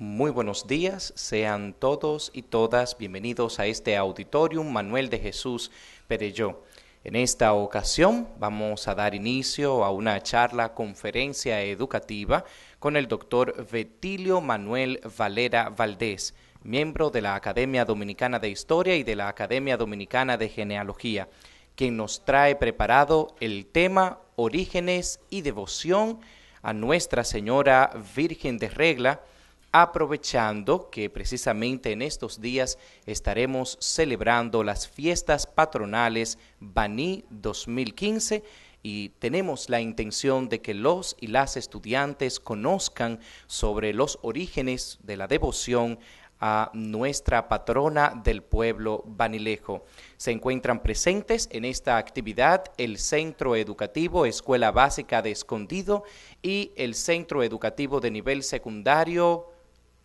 Muy buenos días, sean todos y todas bienvenidos a este auditorium Manuel de Jesús Pereyó. En esta ocasión vamos a dar inicio a una charla conferencia educativa con el doctor Vetilio Manuel Valera Valdés, miembro de la Academia Dominicana de Historia y de la Academia Dominicana de Genealogía, quien nos trae preparado el tema Orígenes y devoción a Nuestra Señora Virgen de Regla, aprovechando que precisamente en estos días estaremos celebrando las fiestas patronales Baní 2015 y tenemos la intención de que los y las estudiantes conozcan sobre los orígenes de la devoción a nuestra patrona del pueblo Banilejo. Se encuentran presentes en esta actividad el Centro Educativo Escuela Básica de Escondido y el Centro Educativo de Nivel Secundario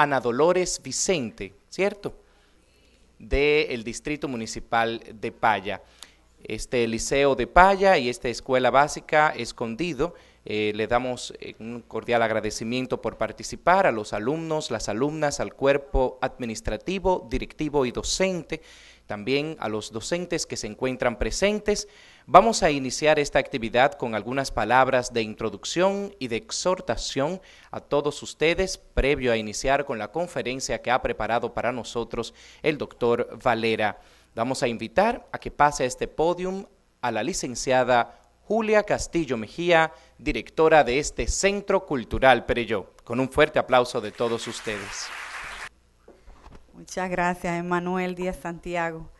Ana Dolores Vicente, ¿cierto? Del el Distrito Municipal de Paya. Este Liceo de Paya y esta Escuela Básica Escondido, eh, le damos eh, un cordial agradecimiento por participar a los alumnos, las alumnas, al cuerpo administrativo, directivo y docente también a los docentes que se encuentran presentes. Vamos a iniciar esta actividad con algunas palabras de introducción y de exhortación a todos ustedes, previo a iniciar con la conferencia que ha preparado para nosotros el doctor Valera. Vamos a invitar a que pase a este podium a la licenciada Julia Castillo Mejía, directora de este Centro Cultural Pereyó, con un fuerte aplauso de todos ustedes. Muchas gracias, Emanuel Díaz Santiago.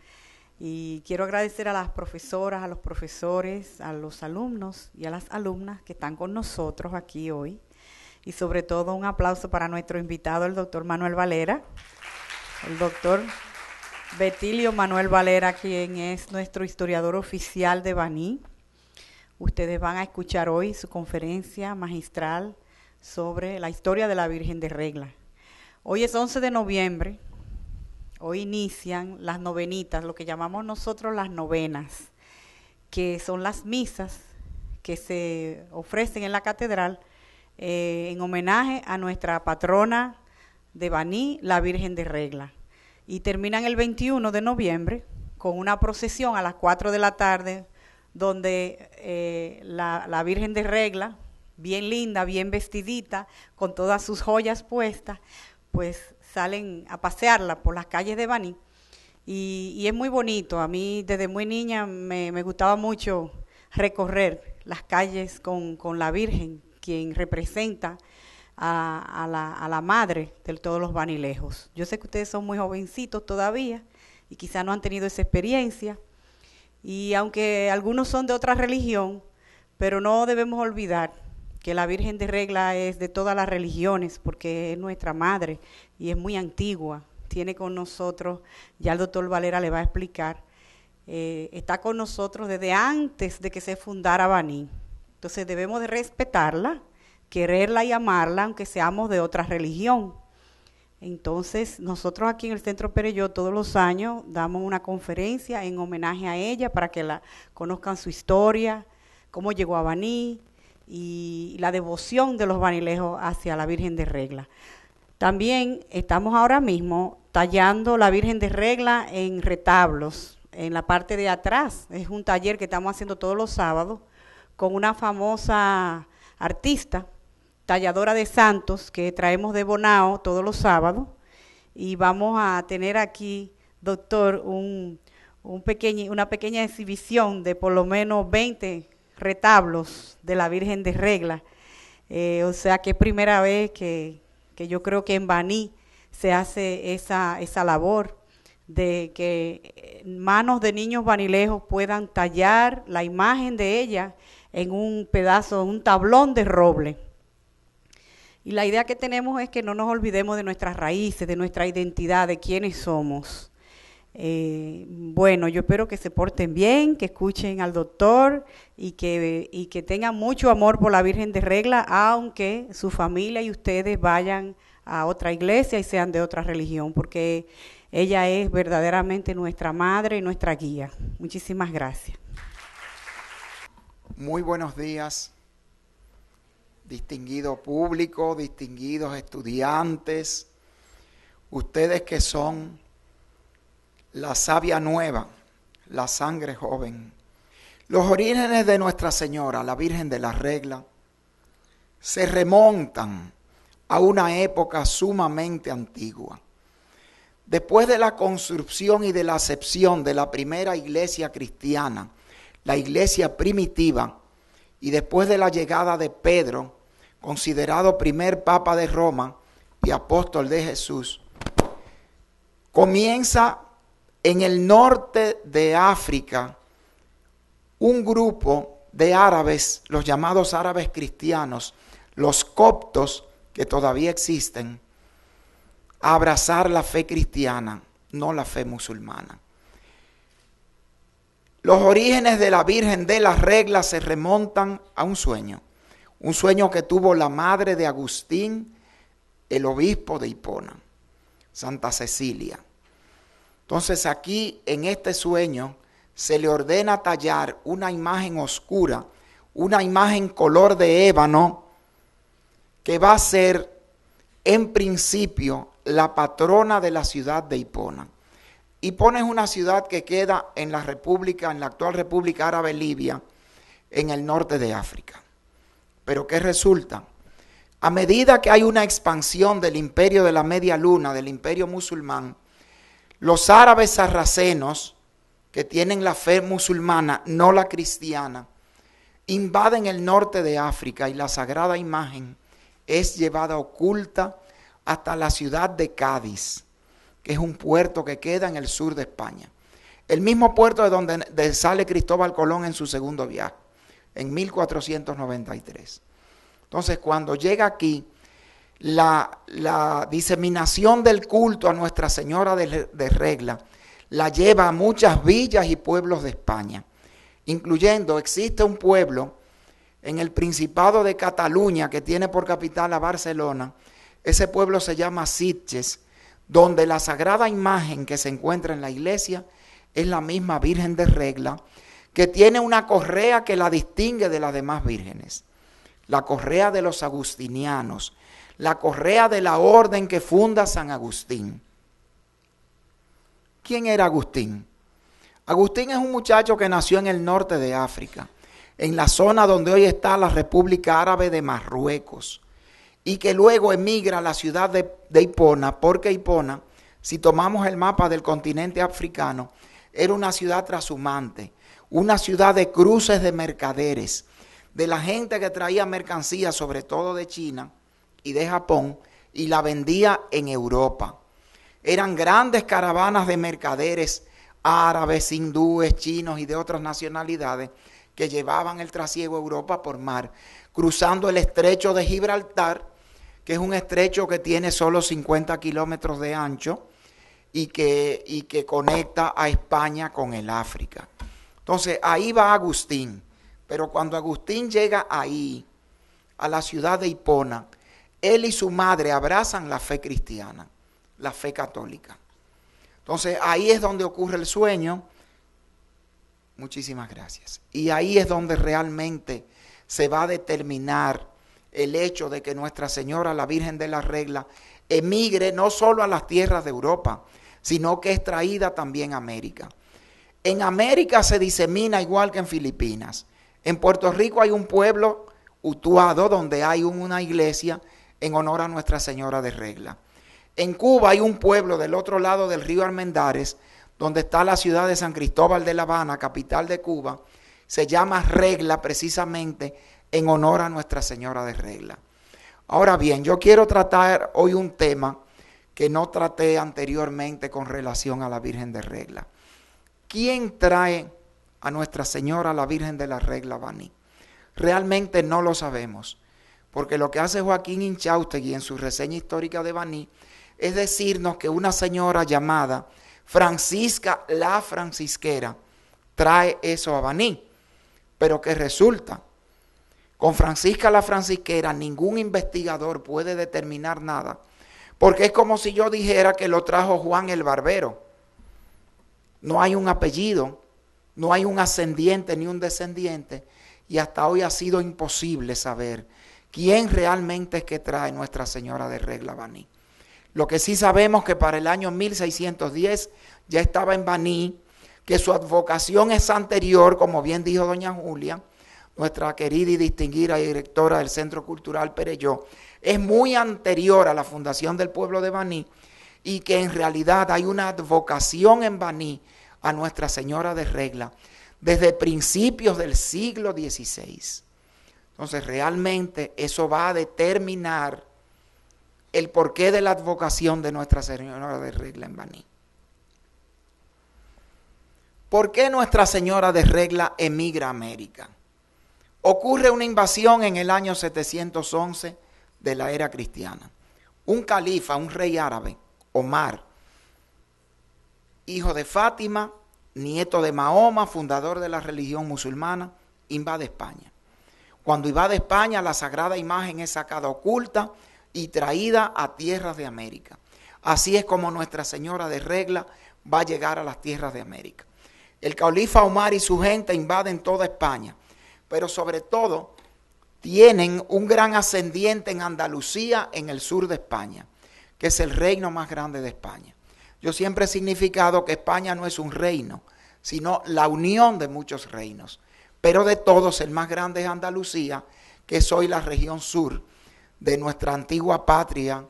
Y quiero agradecer a las profesoras, a los profesores, a los alumnos y a las alumnas que están con nosotros aquí hoy. Y sobre todo un aplauso para nuestro invitado, el doctor Manuel Valera, el doctor Betilio Manuel Valera, quien es nuestro historiador oficial de Baní. Ustedes van a escuchar hoy su conferencia magistral sobre la historia de la Virgen de Regla. Hoy es 11 de noviembre Hoy inician las novenitas, lo que llamamos nosotros las novenas, que son las misas que se ofrecen en la catedral eh, en homenaje a nuestra patrona de Baní, la Virgen de Regla. Y terminan el 21 de noviembre con una procesión a las 4 de la tarde, donde eh, la, la Virgen de Regla, bien linda, bien vestidita, con todas sus joyas puestas, pues salen a pasearla por las calles de Baní. Y, es muy bonito. A mí desde muy niña me, gustaba mucho recorrer las calles con, la Virgen, quien representa a, la, madre de todos los banilejos. Yo sé que ustedes son muy jovencitos todavía y quizá no han tenido esa experiencia. Y aunque algunos son de otra religión, pero no debemos olvidar que la Virgen de Regla es de todas las religiones, porque es nuestra madre y es muy antigua. Tiene con nosotros, ya el doctor Valera le va a explicar, eh, está con nosotros desde antes de que se fundara Baní. Entonces debemos de respetarla, quererla y amarla, aunque seamos de otra religión. Entonces, nosotros aquí en el Centro Pereyó todos los años damos una conferencia en homenaje a ella para que la conozcan su historia, cómo llegó a Baní, y la devoción de los vanilejos hacia la Virgen de Regla. También estamos ahora mismo tallando la Virgen de Regla en retablos, en la parte de atrás. Es un taller que estamos haciendo todos los sábados con una famosa artista, talladora de santos, que traemos de Bonao todos los sábados. Y vamos a tener aquí, doctor, un, una pequeña exhibición de por lo menos 20 retablos de la Virgen de Regla. Eh, o sea que es primera vez que, yo creo que en Baní se hace esa, esa labor de que eh, manos de niños banilejos puedan tallar la imagen de ella en un pedazo, un tablón de roble. Y la idea que tenemos es que no nos olvidemos de nuestras raíces, de nuestra identidad, de quiénes somos. Eh, bueno, yo espero que se porten bien, que escuchen al doctor y que, y que tengan mucho amor por la Virgen de Regla, aunque su familia y ustedes vayan a otra iglesia y sean de otra religión, porque ella es verdaderamente nuestra madre y nuestra guía. Muchísimas gracias. Muy buenos días, distinguido público, distinguidos estudiantes, ustedes que son la savia nueva, la sangre joven. Los orígenes de Nuestra Señora, la Virgen de la Regla, se remontan a una época sumamente antigua. Después de la construcción y de la acepción de la primera iglesia cristiana, la iglesia primitiva, y después de la llegada de Pedro, considerado primer papa de Roma y apóstol de Jesús, comienza en el norte de África, un grupo de árabes, los llamados árabes cristianos, los coptos, que todavía existen, a abrazar la fe cristiana, no la fe musulmana. Los orígenes de la Virgen de las Reglas se remontan a un sueño, un sueño que tuvo la madre de Agustín, el obispo de Hipona, Santa Cecilia. Entonces aquí en este sueño se le ordena tallar una imagen oscura, una imagen color de ébano, que va a ser en principio la patrona de la ciudad de Hipona. Hipona es una ciudad que queda en la República, en la actual República Árabe Libia, en el norte de África. Pero ¿qué resulta? A medida que hay una expansión del imperio de la media luna, del imperio musulmán, los árabes sarracenos, que tienen la fe musulmana, no la cristiana, invaden el norte de África y la sagrada imagen es llevada oculta hasta la ciudad de Cádiz, que es un puerto que queda en el sur de España. El mismo puerto de donde sale Cristóbal Colón en su segundo viaje, en 1493. Entonces, cuando llega aquí, la, diseminación del culto a Nuestra Señora de, Regla la lleva a muchas villas y pueblos de España, incluyendo existe un pueblo en el Principado de Cataluña que tiene por capital a Barcelona. Ese pueblo se llama Sitges, donde la sagrada imagen que se encuentra en la iglesia es la misma Virgen de Regla, que tiene una correa que la distingue de las demás vírgenes, la correa de los agustinianos la correa de la orden que funda San Agustín. ¿Quién era Agustín? Agustín es un muchacho que nació en el norte de África, en la zona donde hoy está la República Árabe de Marruecos, y que luego emigra a la ciudad de, Hipona, porque Hipona, si tomamos el mapa del continente africano, era una ciudad trashumante, una ciudad de cruces de mercaderes, de la gente que traía mercancías, sobre todo de China, y de Japón y la vendía en Europa. Eran grandes caravanas de mercaderes árabes, hindúes, chinos y de otras nacionalidades que llevaban el trasiego a Europa por mar, cruzando el estrecho de Gibraltar, que es un estrecho que tiene solo 50 kilómetros de ancho y que, y que conecta a España con el África. Entonces ahí va Agustín, pero cuando Agustín llega ahí, a la ciudad de Hipona, él y su madre abrazan la fe cristiana, la fe católica. Entonces ahí es donde ocurre el sueño. Muchísimas gracias. Y ahí es donde realmente se va a determinar el hecho de que Nuestra Señora, la Virgen de la Regla, emigre no solo a las tierras de Europa, sino que es traída también a América. En América se disemina igual que en Filipinas. En Puerto Rico hay un pueblo, Utuado, donde hay una iglesia en honor a Nuestra Señora de Regla. En Cuba hay un pueblo del otro lado del río Almendares, donde está la ciudad de San Cristóbal de La Habana, capital de Cuba, se llama Regla precisamente en honor a Nuestra Señora de Regla. Ahora bien, yo quiero tratar hoy un tema que no traté anteriormente con relación a la Virgen de Regla. ¿Quién trae a Nuestra Señora la Virgen de la Regla Bani? Realmente no lo sabemos. Porque lo que hace Joaquín Inchaustegui en su reseña histórica de Baní es decirnos que una señora llamada Francisca la Francisquera trae eso a Baní. Pero que resulta, con Francisca la Francisquera ningún investigador puede determinar nada. Porque es como si yo dijera que lo trajo Juan el Barbero. No hay un apellido, no hay un ascendiente ni un descendiente. Y hasta hoy ha sido imposible saber quién realmente es que trae Nuestra Señora de Regla Baní. Lo que sí sabemos que para el año 1610 ya estaba en Baní, que su advocación es anterior, como bien dijo doña Julia, nuestra querida y distinguida directora del Centro Cultural Pereyó, es muy anterior a la fundación del pueblo de Baní y que en realidad hay una advocación en Baní a Nuestra Señora de Regla desde principios del siglo XVI. Entonces, realmente eso va a determinar el porqué de la advocación de Nuestra Señora de Regla en Baní. ¿Por qué Nuestra Señora de Regla emigra a América? Ocurre una invasión en el año 711 de la era cristiana. Un califa, un rey árabe, Omar, hijo de Fátima, nieto de Mahoma, fundador de la religión musulmana, invade España. Cuando iba de España, la sagrada imagen es sacada oculta y traída a tierras de América. Así es como Nuestra Señora de Regla va a llegar a las tierras de América. El califa Omar y su gente invaden toda España, pero sobre todo tienen un gran ascendiente en Andalucía, en el sur de España, que es el reino más grande de España. Yo siempre he significado que España no es un reino, sino la unión de muchos reinos pero de todos el más grande es Andalucía, que soy la región sur de nuestra antigua patria,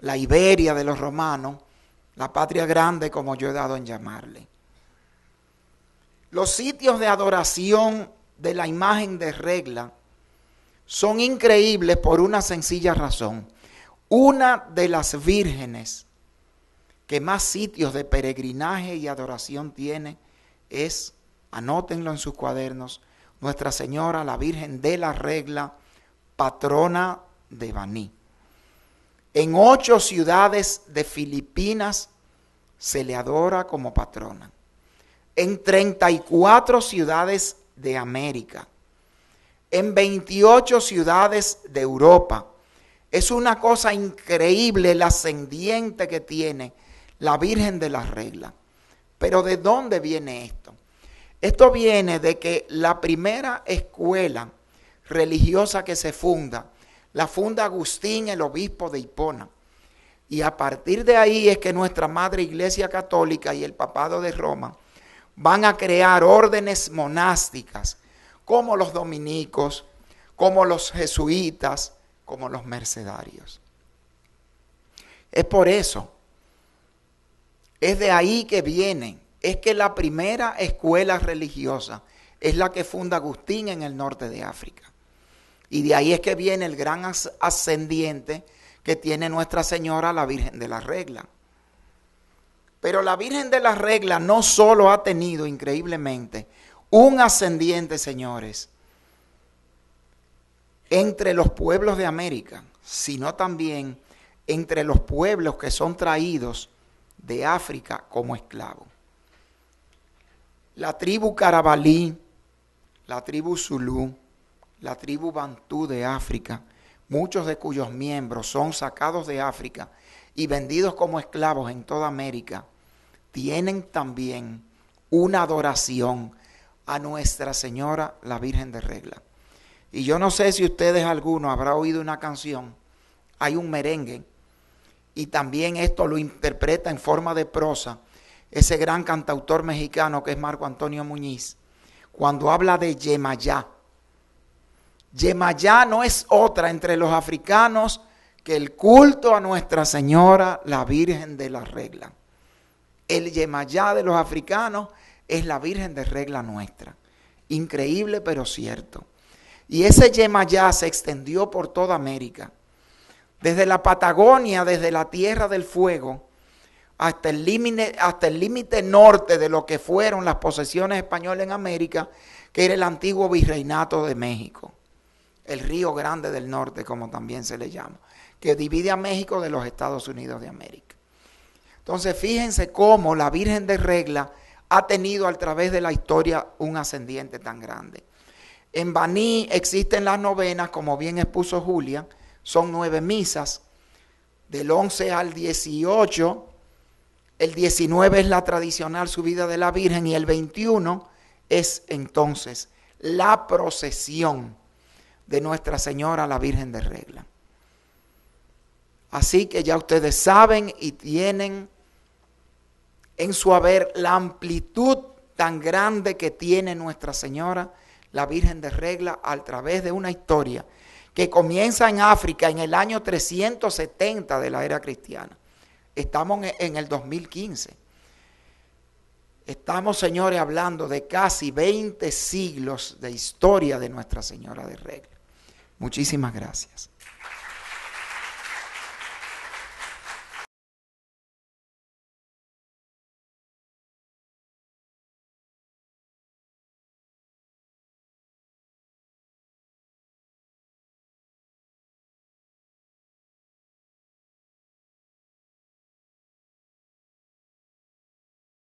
la Iberia de los romanos, la patria grande como yo he dado en llamarle. Los sitios de adoración de la imagen de regla son increíbles por una sencilla razón. Una de las vírgenes que más sitios de peregrinaje y adoración tiene es Anótenlo en sus cuadernos. Nuestra Señora, la Virgen de la Regla, patrona de Baní. En ocho ciudades de Filipinas se le adora como patrona. En 34 ciudades de América. En 28 ciudades de Europa. Es una cosa increíble la ascendiente que tiene la Virgen de la Regla. Pero ¿de dónde viene esto? Esto viene de que la primera escuela religiosa que se funda, la funda Agustín, el obispo de Hipona. Y a partir de ahí es que nuestra madre Iglesia Católica y el Papado de Roma van a crear órdenes monásticas, como los dominicos, como los jesuitas, como los mercedarios. Es por eso, es de ahí que vienen es que la primera escuela religiosa es la que funda Agustín en el norte de África. Y de ahí es que viene el gran ascendiente que tiene Nuestra Señora, la Virgen de la Regla. Pero la Virgen de la Regla no solo ha tenido increíblemente un ascendiente, señores, entre los pueblos de América, sino también entre los pueblos que son traídos de África como esclavos. La tribu Carabalí, la tribu Zulú, la tribu Bantú de África, muchos de cuyos miembros son sacados de África y vendidos como esclavos en toda América, tienen también una adoración a Nuestra Señora la Virgen de Regla. Y yo no sé si ustedes alguno habrá oído una canción, hay un merengue, y también esto lo interpreta en forma de prosa ese gran cantautor mexicano que es Marco Antonio Muñiz, cuando habla de Yemayá. Yemayá no es otra entre los africanos que el culto a Nuestra Señora, la Virgen de la Regla. El Yemayá de los africanos es la Virgen de Regla nuestra. Increíble pero cierto. Y ese Yemayá se extendió por toda América. Desde la Patagonia, desde la Tierra del Fuego, hasta el límite, hasta el límite norte de lo que fueron las posesiones españolas en América, que era el antiguo virreinato de México, el Río Grande del Norte, como también se le llama, que divide a México de los Estados Unidos de América. Entonces, fíjense cómo la Virgen de Regla ha tenido a través de la historia un ascendiente tan grande. En Baní existen las novenas, como bien expuso Julia, son nueve misas, del 11 al 18 el 19 es la tradicional subida de la Virgen y el 21 es entonces la procesión de Nuestra Señora la Virgen de Regla. Así que ya ustedes saben y tienen en su haber la amplitud tan grande que tiene Nuestra Señora la Virgen de Regla a través de una historia que comienza en África en el año 370 de la era cristiana Estamos en el 2015. Estamos, señores, hablando de casi 20 siglos de historia de Nuestra Señora de Regla. Muchísimas gracias.